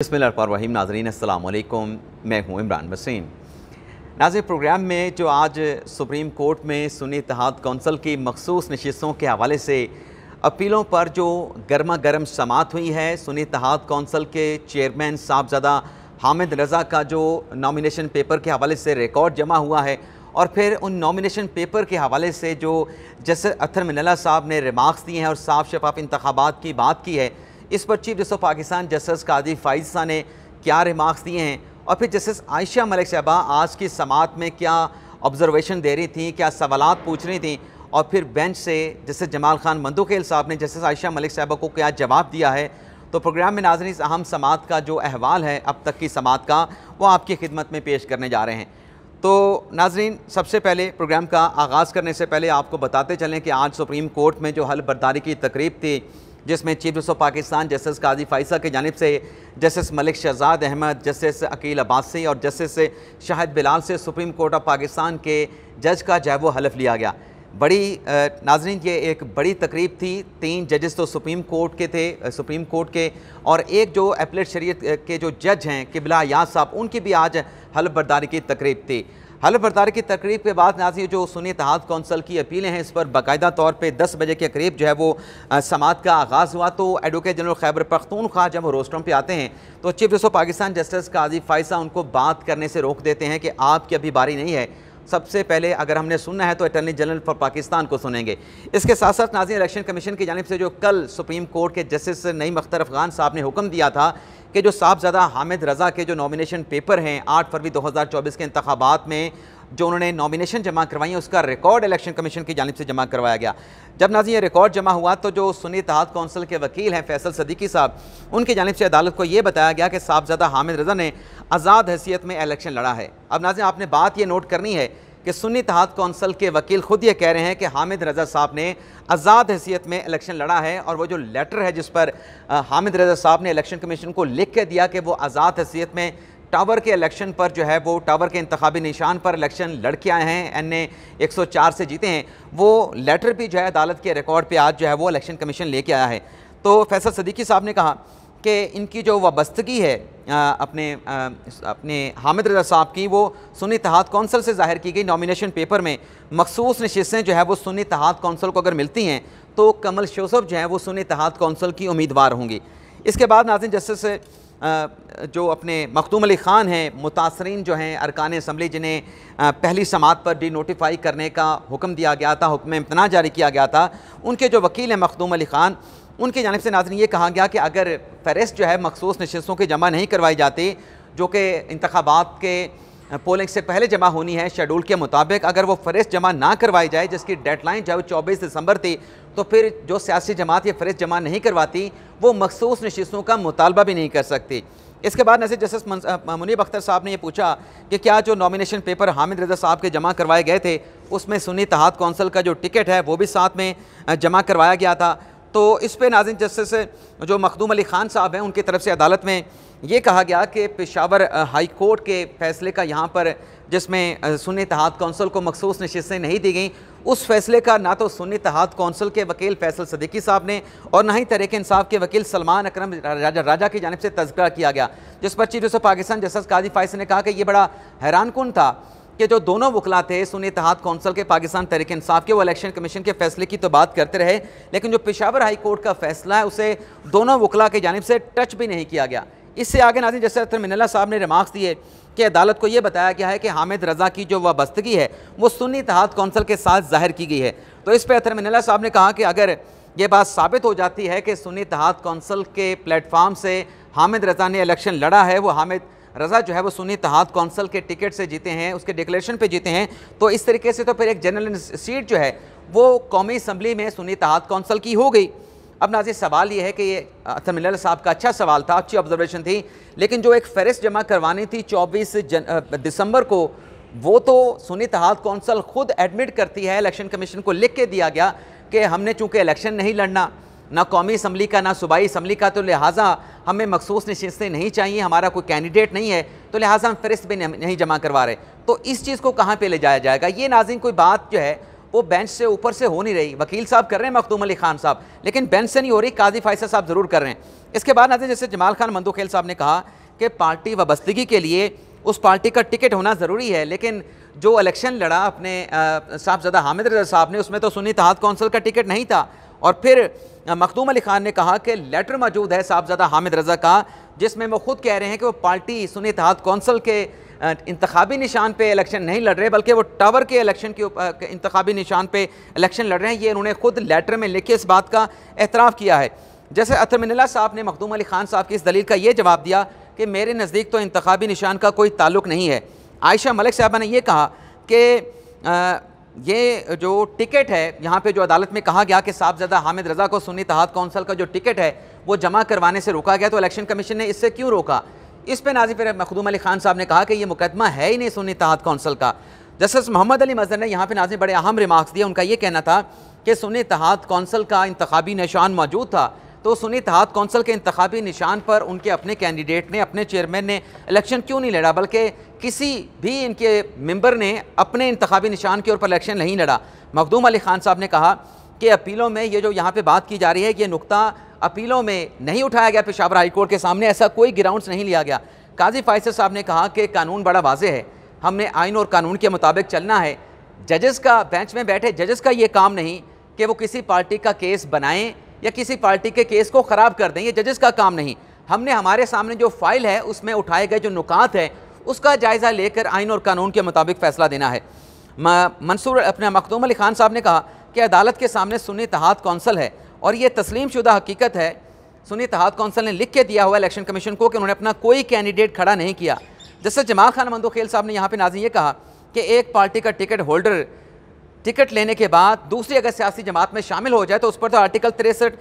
बसमीम नाजरीन अल्लाम मैं हूँ इमरान वसीम नाजिर प्रोग्राम में जो आज सुप्रीम कोर्ट में सुनी इतिहाद कौंसल की मखसूस नशस्तों के हवाले से अपीलों पर जो गर्मा गर्म समात हुई है सुनी इतिहाद कौंसल के चेयरमैन साहबजादा हामिद रज़ा का जो नामिनेशन पेपर के हवाले से रिकॉर्ड जमा हुआ है और फिर उन नॉमिनेशन पेपर के हवाले से जो जैसे अथर मिनला साहब ने रिमार्क्स दिए हैं और साफ शफाफ इंतबात की बात की है इस पर chief justice of Pakistan justice Qazi Faez ने क्या रिमार्क्स दिए हैं और फिर जस्टिस आयशा मलिक साहबा आज की समात में क्या ऑब्जर्वेशन दे रही थी क्या सवाल पूछ रही थी और फिर बेंच से जस्टिस जमाल खान मंदूखेल साहब ने जस्टिस आयशा मलिक साहबा को क्या जवाब दिया है तो प्रोग्राम में नाजरन इस अहम समात का जो अहवाल है अब तक की समात का वो आपकी खिदमत में पेश करने जा रहे हैं तो नाजरीन सबसे पहले प्रोग्राम का आगाज़ करने से पहले आपको बताते चलें कि आज सुप्रीम कोर्ट में जो हल बर्दारी की तकरीब थी जिसमें chief justice of Pakistan justice Qazi Faez की जानब से जस्टिस मलिक शहजाद अहमद जस्टिस अकील अब्बासी और जस्टिस शाहिद बिलाल से सुप्रीम कोर्ट ऑफ पाकिस्तान के जज का जो है वो हलफ लिया गया बड़ी नाजरीन ये एक बड़ी तकरीब थी तीन जजेस तो सुप्रीम कोर्ट के थे सुप्रीम कोर्ट के और एक जो एपलेट शरीत के जो जज हैं किबला याद साहब उनकी भी आज हलफ बर्दारी की तकरीब थी हलफ बरदारी की तकरीब के बाद नाजी जो सुनी इतिहाद कौंसल की अपीलें हैं इस पर बाकायदा तौर पर दस बजे के करीब जो है वो समात का आगाज़ हुआ तो एडवोकेट जनरल खैबर पख्तूनख्वा जब वो रोस्टम पे आते हैं तो chief justice of Pakistan justice Qazi Faez उनको बात करने से रोक देते हैं कि आपकी अभी बारी नहीं है सबसे पहले अगर हमने सुनना है तो अटर्नी जनरल फॉर पाकिस्तान को सुनेंगे इसके साथ साथ नाजी इलेक्शन कमीशन की जानब से जो कल सुप्रीम कोर्ट के जस्टिस नईम अख्तर अफगान साहब ने हुक्म दिया था कि जो साहबजादा हामिद रज़ा के जो नॉमिनेशन पेपर हैं आठ फरवरी चौबीस के इंतबात में जो उन्होंने नॉमिनेशन जमा करवाई उसका रिकॉर्ड इलेक्शन कमीशन की जानब से जमा करवाया गया जब नाजी ये रिकॉर्ड जमा हुआ तो जो सुनी तहत कौंसिल के वकील हैं फैसल सदीकी साहब उनकी जानब से अदालत को ये बताया गया कि साहबजादा हामिद रजा ने आज़ाद हैसियत में इलेक्शन लड़ा है अब नाजी आपने बात यह नोट करनी है कि सुनी तहत कौंसल के वकील खुद ये कह रहे हैं कि हामिद रजा साहब ने आज़ाद हैसियत में इलेक्शन लड़ा है और वो जो लेटर है जिस पर हामिद रजा साहब ने इलेक्शन कमीशन को लिख के दिया कि वो आज़ाद हैसियत में टावर के इलेक्शन पर जो है वो टावर के इंतबी निशान पर इलेक्शन लड़के आए हैं एन ए एक सौ चार से जीते हैं वो लेटर भी जो है अदालत के रिकॉर्ड पर आज जो है वो इलेक्शन कमीशन लेके आया है तो फैसल सदीकी साहब ने कहा कि इनकी जो वाबस्तगी है आ, अपने आ, अपने हामिद रजा साहब की वो सुनी तहाद कौंसल से ज़ाहिर की गई नॉमिनेशन पेपर में मखसूस नशस्तें जो है वो सुनी तहाद कौंसल को अगर मिलती हैं तो कमल शोसफ जो है वो सुनी तहाद कौंसल की उम्मीदवार होंगी इसके बाद नाजिन जस्टिस जो अपने मखदूम अली ख़ान हैं मुतासरीन जो हैं अरकान इसम्बली जिन्हें पहली समात पर डी नोटिफाई करने का हुक्म दिया गया था हुक्म इम्तना जारी किया गया था उनके जो वकील हैं मखदूम अली ख़ान उनकी जानब से नाजन ये कहा गया कि अगर फहरिस्त जो है मखसूस नशस्तों की जमा नहीं करवाई जाती जो कि इंतबात के पोलिंग से पहले जमा होनी है शेड्यूल के मुताबिक अगर वो फहरिस्त जमा ना करवाई जाए जिसकी डेडलाइन जो चौबीस दिसंबर थी तो फिर जो सियासी जमात ये फहरिस्त जमा नहीं करवाती वो मखसूस नशस्तों का मुतालबा भी नहीं कर सकती इसके बाद नजर जस्टिस मुनीब अख्तर साहब ने यह पूछा कि क्या जो नॉमिनेशन पेपर हामिद रजा साहब के जमा करवाए गए थे उसमें सुनी तहाद कौंसल का जो टिकट है वो भी साथ में जमा करवाया गया था तो इस पर नाजिन जस्टिस जो मखदूम अली ख़ान साहब हैं उनकी तरफ से अदालत में ये कहा गया कि पेशावर हाई कोर्ट के फैसले का यहाँ पर जिसमें सुन इतिहाद कौंसल को मखसूस नशस्तें नहीं दी गई उस फैसले का ना तो सुन इतिहाद कौंसिल के वकील फैसल सदीकी साहब ने और ना ही तरीके इंसाफ के वकील सलमान अक्रम राजा राजा की जानब से तस्करा किया गया जिस पर chief justice Pakistan justice Qazi Faez ने कहा कि ये बड़ा हैरान कन था कि जो दोनों वकला थे सुन इतिहाद कौंसल के पाकिस्तान तरीके इंसाफ के वो इलेक्शन कमीशन के फैसले की तो बात करते रहे लेकिन जो पेशावर हाई कोर्ट का फैसला है उसे दोनों वकला की जानब से टच भी नहीं किया गया इससे आगे नाजिन जैसे अतर मिनल्ला साहब ने रिमार्क्स दिए कि अदालत को यह बताया गया है कि हामिद रजा की जो वाबस्तगी है वो सुन्नी तहत कौंसल के साथ जाहिर की गई है तो इस पर अतर मिनला साहब ने कहा कि अगर ये बात साबित हो जाती है कि सुन्नी तहत कौंसल के प्लेटफार्म से हामिद रजा ने इलेक्शन लड़ा है वो हामिद रजा जो है वो सुन्नी तहाद कौंसल के टिकट से जीते हैं उसके डिक्लेरेशन पे जीते हैं तो इस तरीके से तो फिर एक जनरल सीट जो है वो कौमी असम्बली में सुन्नी तहत कौंसल की हो गई अब नाजिर सवाल ये है कि ये तमिल साहब का अच्छा सवाल था अच्छी ऑब्जर्वेशन थी लेकिन जो एक फहरिस्त जमा करवानी थी चौबीस दिसंबर को वो तो सुनी तहाद कौंसल खुद एडमिट करती है इलेक्शन कमीशन को लिख के दिया गया कि हमने चूँकि इलेक्शन नहीं लड़ना ना कौमी इसम्बली का ना सूबाई इसम्बली का तो लिहाजा हमें मखसूस नशस्तें नहीं चाहिए हमारा कोई कैंडिडेट नहीं है तो लिहाजा हम फहरिस्त भी नहीं जमा करवा रहे तो इस चीज़ को कहाँ पर ले जाया जाएगा ये नाजिन कोई बात जो है वो बेंच से ऊपर से हो नहीं रही वकील साहब कर रहे हैं मखदूम अली खान साहब लेकिन बेंच से नहीं हो रही काजी फायसा साहब ज़रूर कर रहे हैं इसके बाद आते जैसे जमाल खान मंदूखेल साहब ने कहा कि पार्टी वाबस्तगी के लिए उस पार्टी का टिकट होना ज़रूरी है लेकिन जो इलेक्शन लड़ा अपने साहबजदा हामिद रजा साहब ने उसमें तो सुनी तहाद कौंसिल का टिकट नहीं था और फिर मखदूम अली खान ने कहा कि लेटर मौजूद है साहबजादा हामिद रजा का जिसमें वो खुद कह रहे हैं कि वो पार्टी सुनी तहाद कौंसिल के इंतबी निशान पर इलेक्शन नहीं लड़ रहे बल्कि वो टावर के इलेक्शन के इंतबी निशान पर इलेक्शन लड़ रहे हैं ये उन्होंने खुद लेटर में लिख के इस बात का एतराफ़ किया है जैसे अतरमिनला साहब ने मखदूम अली खान साहब की इस दलील का ये जवाब दिया कि मेरे नज़दीक तो इंतबी निशान का कोई ताल्लुक नहीं है आयशा मलिक साहबा ने यह कहा कि ये जो टिकट है यहाँ पे जो अदालत में कहा गया कि साहबजादा हामिद रज़ा को सुनी तहाद कौंसल का जो टिकट है वो जमा करवाने से रोका गया तो इलेक्शन कमीशन ने इससे क्यों रोका इस पर नाजिब मखदूम अली खान साहब ने कहा कि ये मुकदमा है ही नहीं सुन इतिहाद कौंसल का जस्टिस मोहम्मद अली मजर ने यहाँ पर नाजिब बड़े अहम रिमार्क्स दिए उनका ये कहना था कि सुन तहत कौंसल का इंतबी निशान मौजूद था तो सुन इतिहाद कौंसल के इंतबी निशान पर उनके अपने कैंडिडेट ने अपने चेयरमैन ने इलेक्शन क्यों नहीं लड़ा बल्कि किसी भी इनके मेम्बर ने अपने इंतबी निशान के ऊपर इलेक्शन नहीं लड़ा मखदूम अली खान साहब ने कहा कि अपीलों में ये जो यहाँ पे बात की जा रही है ये नुकता अपीलों में नहीं उठाया गया पेशावर हाईकोर्ट के सामने ऐसा कोई ग्राउंड नहीं लिया गया काजी फाइसर साहब ने कहा कि कानून बड़ा वाज है हमने आइन और कानून के मुताबिक चलना है जजेस का बेंच में बैठे जजेस का ये काम नहीं कि वो किसी पार्टी का केस बनाएं या किसी पार्टी के केस को ख़राब कर दें ये जजेस का काम नहीं हमने हमारे सामने जो फाइल है उसमें उठाए गए जो नुकात हैं उसका जायज़ा लेकर आइन और कानून के मुताबिक फ़ैसला देना है मंसूर अपने मखदूम अली खान साहब ने कहा कि अदालत के सामने सुनी तहात कौंसल है और ये तस्लीम शुदा हकीकत है सुनी तहाद कौंसिल ने लिख के दिया हुआ इलेक्शन कमीशन को कि उन्होंने अपना कोई कैंडिडेट खड़ा नहीं किया जैसे जमाल खान मंदोखेल साहब ने यहाँ पर नाजी ये कहा कि एक पार्टी का टिकट होल्डर टिकट लेने के बाद दूसरी अगर सियासी जमात में शामिल हो जाए तो उस पर तो आर्टिकल तिरसठ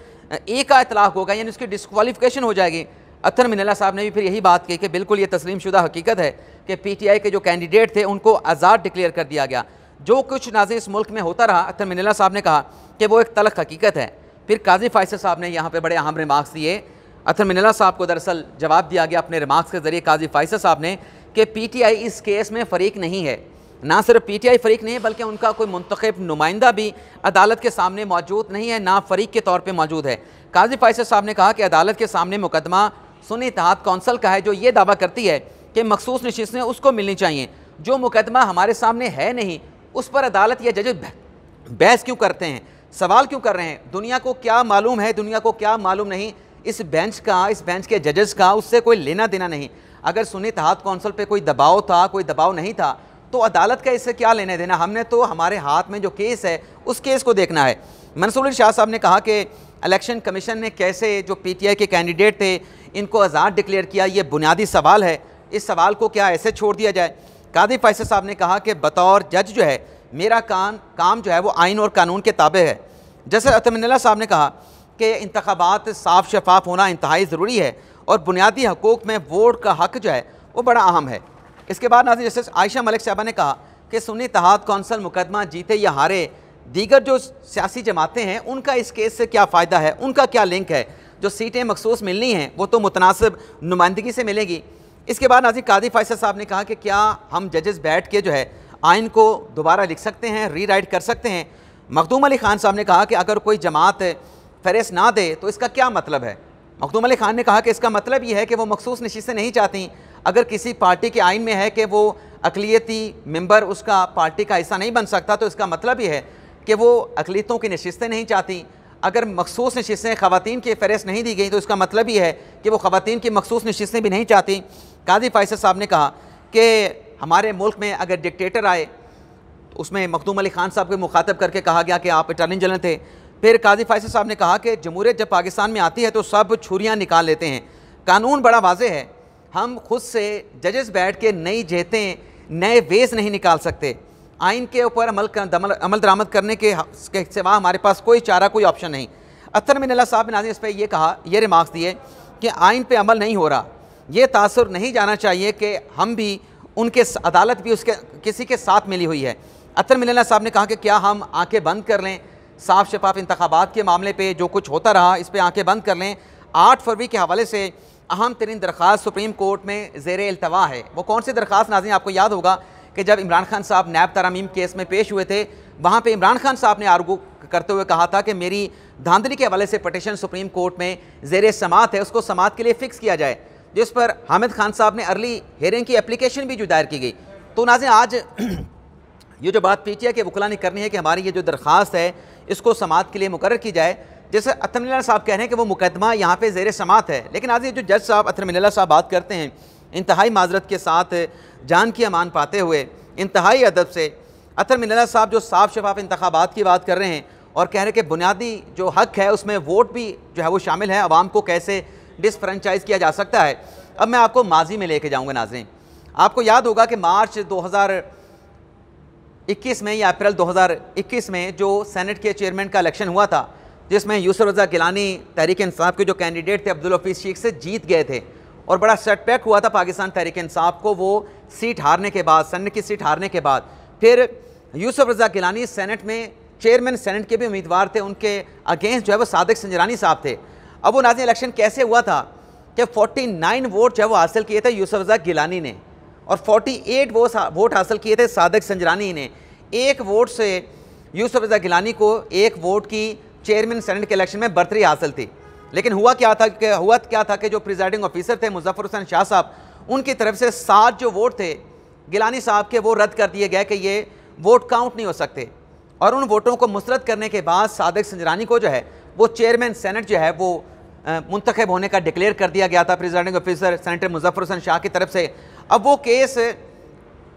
ए का इतलाक होगा यानी उसकी डिस्कवालिफिकेशन हो जाएगी अतर मिनला साहब ने भी फिर यही बात की कि बिल्कुल ये तस्लीम शुदा हकीकत है कि पीटीआई के जो कैंडिडेट थे उनको आज़ाद डिक्लेयर कर दिया गया जो कुछ नाजी इस मुल्क में होता रहा अतर मिनला साहब ने कहा कि वो एक तलख हकीकत है फिर काजी फाइस साहब ने यहाँ पर बड़े अहम रिमार्क्स दिए अथर मिनला साहब को दरअसल जवाब दिया गया अपने रिमार्क्स के ज़रिए काजी फाइस साहब ने कि पीटीआई इस केस में फरीक नहीं है ना सिर्फ पीटीआई फरीक नहीं है बल्कि उनका कोई मंतखब नुमाइंदा भी अदालत के सामने मौजूद नहीं है ना फरीक के तौर पर मौजूद है काजी फाइस साहब ने कहा कि अदालत के सामने मुकदमा सुनी तहत कौंसल का है जो ये दावा करती है कि मखसूस नशस्तें उसको मिलनी चाहिए जो मुकदमा हमारे सामने है नहीं उस पर अदालत या जज बहस क्यों करते हैं सवाल क्यों कर रहे हैं दुनिया को क्या मालूम है दुनिया को क्या मालूम नहीं इस बेंच का इस बेंच के जजेस का उससे कोई लेना देना नहीं अगर सुनित हाथ कौंसल पे कोई दबाव था कोई दबाव नहीं था तो अदालत का इससे क्या लेने देना हमने तो हमारे हाथ में जो केस है उस केस को देखना है मंसूर शाह साहब ने कहा कि इलेक्शन कमीशन ने कैसे जो पीटीआई के कैंडिडेट थे इनको आज़ाद डिक्लेयर किया ये बुनियादी सवाल है इस सवाल को क्या ऐसे छोड़ दिया जाए कादिर फैसल साहब ने कहा कि बतौर जज जो है मेरा काम काम जो है वो आइन और कानून के ताबे है जैसे अतमिनला साहब ने कहा कि इंतबात साफ शफाफ होना इंतहाई ज़रूरी है और बुनियादी हकूक़ में वोट का हक जो है वो बड़ा अहम है इसके बाद नाजिर जस्टिस आयशा मलिक साहबा ने कहा कि सुनी तहाद कौंसल मुकदमा जीते या हारे दीगर जो सियासी जमातें हैं उनका इस केस से क्या फ़ायदा है उनका क्या लिंक है जो सीटें मखसूस मिलनी हैं वो तो मुतनासब नुमाइंदगी से मिलेगी इसके बाद नाजिर कादी फायसा साहब ने कहा कि क्या हम जजेस बैठ के जो है आइन को दोबारा लिख सकते हैं रीराइट कर सकते हैं मखदूम अली ख़ान साहब ने कहा कि अगर कोई जमात फहरिस्त ना दे तो इसका क्या मतलब है मखदूम अली ख़ान ने कहा कि इसका मतलब ये है कि वो मखसूस नशीसें नहीं चाहती अगर किसी पार्टी के आइन में है कि वो अकलीती मेंबर उसका पार्टी का हिस्सा नहीं बन सकता तो इसका मतलब ये है कि वो अकलीतों की नशस्तें नहीं चाहती अगर मखसूस नशस्तें खातन की फहरिस्त नहीं दी गई तो इसका मतलब ये है कि वो ख़वान की मखसूस नशस्तें भी नहीं चाहती काजी फ़ैसल साहब ने कहा कि हमारे मुल्क में अगर डिक्टेटर आए तो उसमें मखदूम अली खान साहब को मुखातब करके कहा गया कि आप अटर्नी जनरल थे फिर काजी फायसर साहब ने कहा कि जमहूरीत जब पाकिस्तान में आती है तो सब छुरियाँ निकाल लेते हैं कानून बड़ा वाज है हम खुद से जजेस बैठ के नई जहतें नए वेज नहीं निकाल सकते आइन के ऊपर अमल कर, दमल, अमल दरामद करने के, के सिवा हमारे पास कोई चारा कोई ऑप्शन नहीं अतर मिन साहब ने नाजी इस पर यह कहा यह रिमार्क्स दिए कि आइन पर अमल नहीं हो रहा ये तासर नहीं जाना चाहिए कि हम भी उनके अदालत भी उसके किसी के साथ मिली हुई है अतर मिलना साहब ने कहा कि क्या हम आंखें बंद कर लें साफ शफाफ इंतबात के मामले पर जो कुछ होता रहा इस पर आंखें बंद कर लें आठ फरवरी के हवाले से अहम तरीन दरख्वास्त सुप्रीम कोर्ट में जेर अल्तवा है वो कौन सी दरख्वास्त नाजी आपको याद होगा कि जब इमरान खान साहब नैब तरामीम केस में पेश हुए थे वहाँ पर इमरान खान साहब ने आर्गू करते हुए कहा था कि मेरी धांधली के हवाले से पटिशन सुप्रीम कोर्ट में जेर समात है उसको समात के लिए फ़िक्स किया जाए जिस पर हामिद खान साहब ने अर्ली हेयरिंग की एप्लीकेशन भी जो दायर की गई तो नाजें आज ये जो बात पीटीआई के वकला ने करनी है कि हमारी ये जो दरख्वास्त है इसको समात के लिए मुकर की जाए जैसे अतमिल्ला साहब कह रहे हैं कि वो मुकदमा यहाँ पे ज़ेर समात है लेकिन आज ये जो जज साहब अतमिल्ला साहब बात करते हैं इंतहाई माजरत के साथ जान की अमान पाते हुए इंतहाई अदब से अतमिल्ला साहब जो साफ शफाफ इंतबात की बात कर रहे हैं और कह रहे हैं कि बुनियादी जो हक है उसमें वोट भी जो है वो शामिल है आवाम को कैसे डिसफ्रेंचाइज किया जा सकता है अब मैं आपको माजी में लेके जाऊंगा नाजरें आपको याद होगा कि मार्च 2021 में या अप्रैल 2021 में जो सेनेट के चेयरमैन का इलेक्शन हुआ था जिसमें यूसर रजा गिलानी तहरीक इंसाफ के जो कैंडिडेट थे अब्दुल हफीज़ शेख से जीत गए थे और बड़ा सेटबैक हुआ था पाकिस्तान तहरीक इंसाफ को वो सीट हारने के बाद सेनेट की सीट हारने के बाद फिर यूसुफ रजा गिलानी सेनेट में चेयरमैन सेनेट के भी उम्मीदवार थे उनके अगेंस्ट जो है वो सादक संजरानी साहब थे अब वो नाजी इलेक्शन कैसे हुआ था कि 49 वोट जो है वो हासिल किए थे यूसुफ रजा गिलानी ने और 48 वो वोट हासिल किए थे सादक संजरानी ने एक वोट से यूसुफ रजा गिलानी को एक वोट की चेयरमैन सेनेट के इलेक्शन में बर्तरी हासिल थी लेकिन हुआ क्या था कि हुआ क्या था कि जो प्रिजाइडिंग ऑफिसर थे मुजफ्फर हुसैन शाह साहब उनकी तरफ से सात जो वोट थे गिलानी साहब के वो रद्द कर दिए गए कि ये वोट काउंट नहीं हो सकते और उन वोटों को मुस्रद करने के बाद सादक संजरानी को जो है वो चेयरमैन सेनेट जो है वो मुंतखब होने का डिक्लेयर कर दिया गया था presiding officer senator Muzaffar Hussain Shah की तरफ से अब वो केस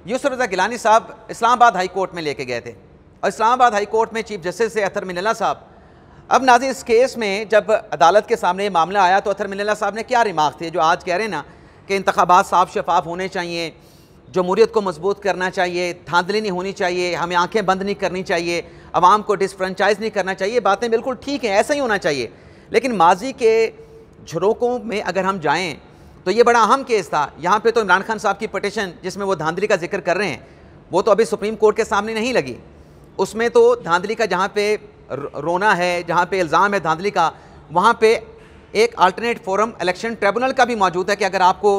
यूसुफ रजा गिलानी साहब इस्लामाबाद हाई कोर्ट में लेके गए थे और इस्लामाबाद हाई कोर्ट में चीफ जस्टिस थे अतर मिनला साहब अब नाजी इस केस में जब अदालत के सामने ये मामला आया तो अतर मिनला साहब ने क्या रिमार्क थे जो आज कह रहे हैं ना कि इंतबात साफ शफाफ होने चाहिए जमहूरीत को मजबूत करना चाहिए धांधली नहीं होनी चाहिए हमें आँखें बंद नहीं करनी चाहिए आवाम को डिसफ्रेंचाइज नहीं करना चाहिए बातें बिल्कुल ठीक हैं ऐसा ही होना चाहिए लेकिन माजी के झरोकों में अगर हम जाएँ तो ये बड़ा अहम केस था यहाँ पर तो इमरान खान साहब की पटिशन जिसमें वो धांधली का जिक्र कर रहे हैं वो तो अभी सुप्रीम कोर्ट के सामने नहीं लगी उसमें तो धांधली का जहाँ पे रोना है जहाँ पे इल्ज़ाम है धांधली का वहाँ पे एक अल्टरनेट फोरम इलेक्शन ट्रिब्यूनल का भी मौजूद है कि अगर आपको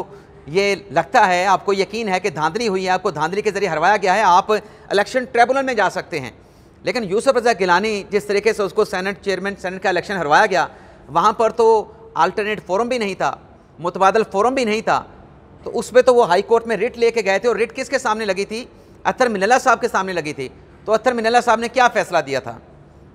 ये लगता है आपको यकीन है कि धांधली हुई है आपको धांधली के ज़रिए हरवाया गया है आप इलेक्शन ट्रिब्यूनल में जा सकते हैं लेकिन यूसुफ रजा गिलानी जिस तरीके से उसको सैनट चेयरमैन सैनट का इलेक्शन हरवाया गया वहाँ पर तो आल्टरनेट फोरम भी नहीं था मुतबादल फोरम भी नहीं था तो उसमें तो वो हाई कोर्ट में रिट लेके गए थे और रिट किसके सामने लगी थी अतर मिनला साहब के सामने लगी थी तो अत्तर मिनला साहब ने क्या फैसला दिया था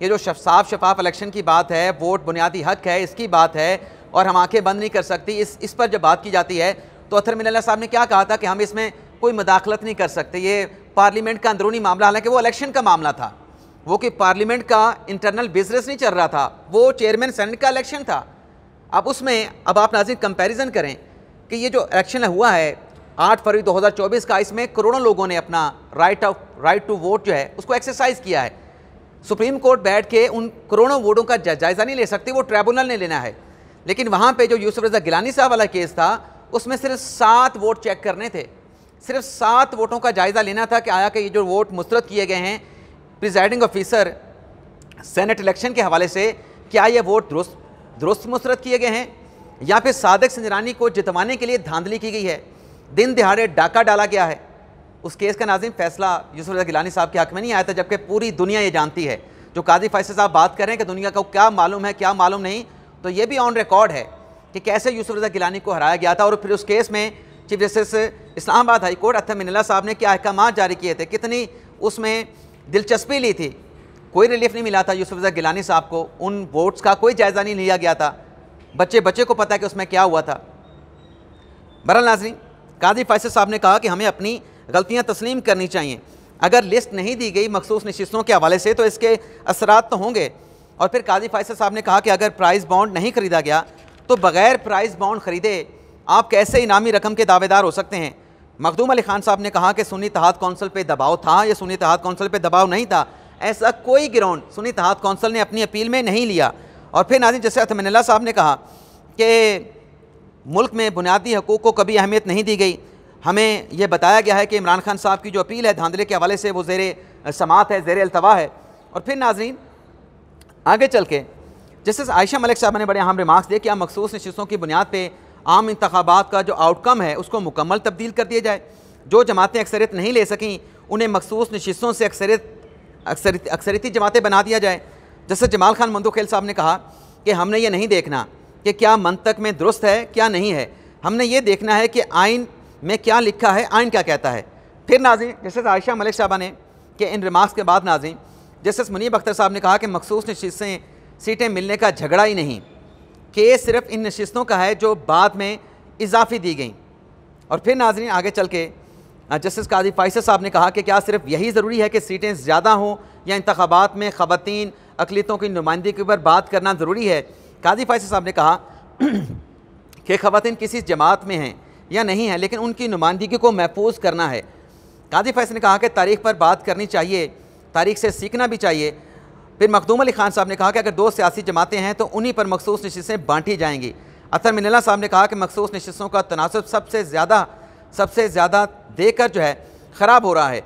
ये जो शफसाफ शफाफ इलेक्शन की बात है वोट बुनियादी हक है इसकी बात है और हम आंखें बंद नहीं कर सकती इस इस पर जब बात की जाती है तो अतर मिनला साहब ने क्या कहा था कि हम इसमें कोई मदाखलत नहीं कर सकते ये पार्लियामेंट का अंदरूनी मामला हालांकि वो इलेक्शन का मामला था वो कि पार्लियामेंट का इंटरनल बिजनेस नहीं चल रहा था वो चेयरमैन सेनेट का इलेक्शन था अब उसमें अब आप नाजिर कंपैरिजन करें कि ये जो इलेक्शन हुआ है 8 फरवरी 2024 का इसमें करोड़ों लोगों ने अपना right of right to vote जो है उसको एक्सरसाइज किया है सुप्रीम कोर्ट बैठ के उन करोड़ों वोटों का जायज़ा नहीं ले सकती वो ट्राइब्यूनल ने लेना है लेकिन वहाँ पर जो यूसुफ रजा गिलानी साहब वाला केस था उसमें सिर्फ सात वोट चेक करने थे सिर्फ सात वोटों का जायज़ा लेना था कि आया कि ये जो वोट मुस्रद किए गए हैं प्रिजाइडिंग ऑफिसर सेनेट इलेक्शन के हवाले से क्या ये वोट दुरुस्त दुरुस्त मुस्रद किए गए हैं या फिर सादक सिंजरानी को जितवाने के लिए धांधली की गई है दिन दिहाड़े डाका डाला गया है उस केस का नाजिम फैसला यूसुफ गिलानी साहब के हक में नहीं आया था जबकि पूरी दुनिया ये जानती है जो काजी फैसल साहब बात कर रहे हैं कि दुनिया को क्या मालूम है क्या मालूम नहीं तो ये भी ऑन रिकॉर्ड है कि कैसे यूसुफ रजा गिलानी को हराया गया था और फिर उस केस में chief justice Islamabad high court court Athar Minallah साहब ने क्या अहकाम जारी किए थे कितनी उसमें दिलचस्पी ली थी कोई रिलीफ नहीं मिला था यूसुफ गिलानी साहब को उन वोट्स का कोई जायज़ा नहीं लिया गया था बच्चे बच्चे को पता है कि उसमें क्या हुआ था बरल नाजरी काजी फैसल साहब ने कहा कि हमें अपनी गलतियाँ तस्लीम करनी चाहिए अगर लिस्ट नहीं दी गई मखसूस नशस्तों के हवाले से तो इसके असरात तो होंगे और फिर काजी फैसल साहब ने कहा कि अगर प्राइस बॉन्ड नहीं खरीदा गया तो बग़ैर प्राइस बॉन्ड ख़रीदे आप कैसे इनामी रकम के दावेदार हो सकते हैं मखदूम अली खान साहब ने कहा कि सुनी तहाद कौंसिल पे दबाव था या सुनी तहाद कौंसिल पे दबाव नहीं था ऐसा कोई ग्राउंड सुनी तहाद कौंसिल ने अपनी अपील में नहीं लिया और फिर नाजिन जैसे अतमनल्ला साहब ने कहा कि मुल्क में बुनियादी हकूक़ को कभी अहमियत नहीं दी गई हमें यह बताया गया है कि इमरान खान साहब की जो अपील है धांधले के हवाले से वो जेर समात है जेर अल्तवा है और फिर नाजरीन आगे चल के जस्टिस आयशा मलिक साहब ने बड़े अहम रिमार्क्स दिए कि हम मखसूस नशस्तों की बुनियाद पर आम इंतबात का जो आउटकम है उसको मुकम्मल तब्दील कर दिया जाए जो जमातें अक्सरियत नहीं ले सकें उन्हें मखसूस नशस्तों से अक्सरियत अक्सरती जमातें बना दिया जाए जैसे जमाल खान मंदोखेल साहब ने कहा कि हमने ये नहीं देखना कि क्या मनतक में दुरुस्त है क्या नहीं है हमने ये देखना है कि आइन में क्या लिखा है आइन क्या कहता है फिर नाजी जस्टिस आयशा मलिक साहबा ने कि इन रिमार्क्स के बाद नाजी जस्टिस मुनीब अख्तर साहब ने कहा कि मखसूस नशीसें सीटें मिलने का झगड़ा ही नहीं कि ये सिर्फ इन नशस्तों का है जो बाद में इजाफी दी गई और फिर नाजरीन आगे चल के जस्टिस कादी फाइसर साहब ने कहा कि क्या सिर्फ यही ज़रूरी है कि सीटें ज़्यादा हों या इंतबात में ख़वान अकलीतों की नुमाइंदगी के ऊपर बात करना ज़रूरी है कादी फाइसर साहब ने कहा कि ख़वान किसी जमात में हैं या नहीं है लेकिन उनकी नुमाइंदगी को महफूज करना है कादी फैसले ने कहा कि तारीख पर बात करनी चाहिए तारीख से सीखना भी चाहिए फिर मखदूम अली खान साहब ने कहा कि अगर दो सियासी जमातें हैं तो उन्हीं पर मखसूस नशस्तें बांटी जाएंगी अतर मिनला साहब ने कहा कि मखसूस नशस्तों का तनासब सबसे ज़्यादा सबसे ज़्यादा देकर जो है ख़राब हो रहा है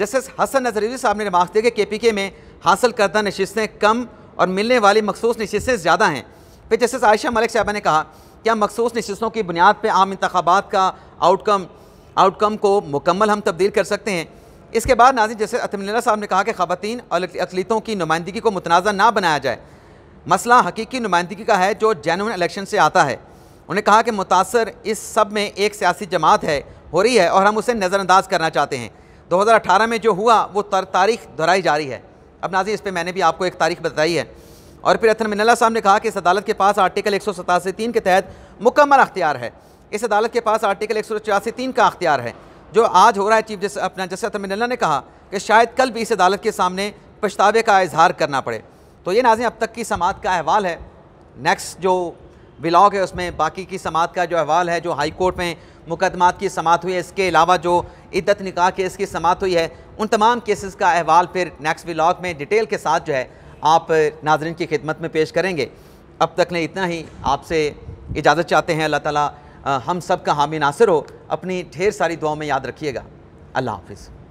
जस्टिस हसन नजरीजी साहब ने रिमार्क दिया कि के पी के में हासिल करदा नशस्तें कम और मिलने वाली मखसूस नशस्तें ज़्यादा हैं फिर जस्टिस आयशा मलिक साहबा ने कहा क्या मखसूस नशस्तों की बुनियाद पर आम इंतबात का आउटकम आउटकम को मुकम्मल हम तब्दील कर सकते हैं इसके बाद नाज़ी जैसे अतमिल्ला साहब ने कहा कि और अकलीतों की नुमाइंदगी को मुतनाज़ा ना बनाया जाए मसला हकीकी नुमाइंदगी का है जो जैन इलेक्शन से आता है उन्हें कहा कि मुतासर इस सब में एक सियासी जमात है हो रही है और हम उसे नज़रअंदाज करना चाहते हैं 2018 में जो हुआ वो तर तारीख दोहराई जा रही है अब नाजी इस पर मैंने भी आपको एक तारीख बताई है और फिर अथन मिनला साहब ने कहा कि इस अदालत के पास आर्टिकल एक सौ के तहत मुकम्मल अख्तियार है इस अदालत के पास आर्टिकल एक सौ का अख्तियार है जो आज हो रहा है चीफ जस्ट अपना जस्टिस तमिनल्ला ने कहा कि शायद कल भी इस अदालत के सामने पछतावे का इजहार करना पड़े तो ये नाजिम अब तक की समात का अहवाल है नेक्स्ट जो ब्लॉग है उसमें बाकी की समात का जो अहवाल है जो हाई कोर्ट में मुकदमात की समात हुई है इसके अलावा जो इद्दत निकाह केस की समात हुई है उन तमाम केसेस का अहवाल फिर नेक्स्ट ब्लॉग में डिटेल के साथ जो है आप नाजरन की खिदमत में पेश करेंगे अब तक ने इतना ही आपसे इजाज़त चाहते हैं अल्लाह ताला हम सब का हामी नासिर हो अपनी ढेर सारी दुआओं में याद रखिएगा अल्लाह हाफिज़